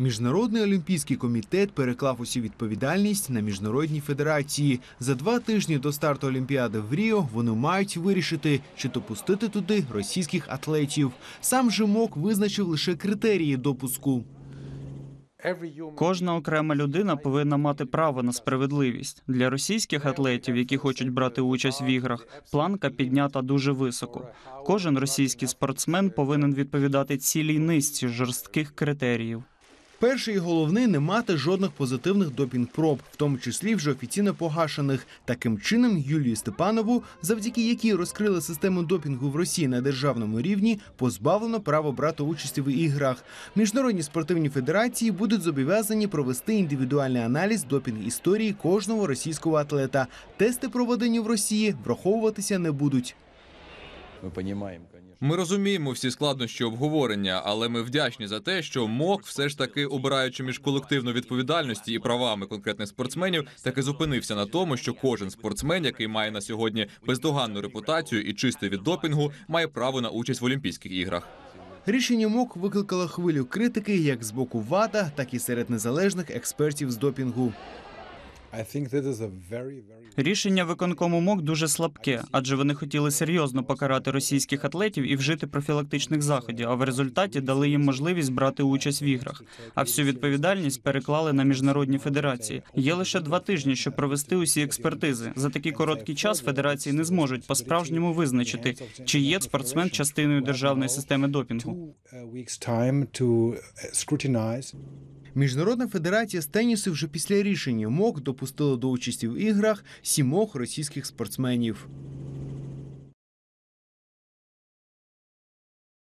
Міжнародний олімпійський комітет переклав усі відповідальність на міжнародні федерації. За два тижні до старту Олімпіади в Ріо вони мають вирішити, чи допустити туди російських атлетів. Сам же визначив лише критерії допуску. Кожна окрема людина повинна мати право на справедливість для російських атлетів, які хочуть брати участь в іграх. Планка піднята дуже високо. Кожен російський спортсмен повинен відповідати цілій низці жорстких критеріїв. Перше і головне не мати жодних позитивних допінг-проб, в тому числі вже офіційно погашених. Таким чином Юлію Степанову, завдяки якій розкрили систему допінгу в Росії на державному рівні, позбавлено право брати участі в іграх. Міжнародні спортивні федерації будуть зобов'язані провести індивідуальний аналіз допінг історії кожного російського атлета. Тести проведені в Росії враховуватися не будуть. Ми понімаємо Ми розуміємо всі складнощі обговорення, але ми вдячні за те, що МОК все ж таки обираючи між колективною відповідальності і правами конкретних спортсменів, таки зупинився на тому, що кожен спортсмен, який має на сьогодні бездоганну репутацію і чистий від допінгу, має право на участь в Олімпійських іграх. Рішення МОК викликало хвилю критики як з боку ВАДА, так і серед незалежних експертів з допінгу. Рішення виконкому МОК дуже слабке, адже вони хотіли серйозно покарати російських атлетів і вжити профілактичних заходів. А в результаті дали їм можливість брати участь в іграх. А всю відповідальність переклали на міжнародні федерації. Є лише два тижні, щоб провести усі експертизи. За такий короткий час федерації не зможуть по справжньому визначити, чи є спортсмен частиною державної системи допінгу. Uh, uh, Міжнародна федерація з тенісу вже після рішення МОК допустила до участі в іграх сімох російських спортсменів.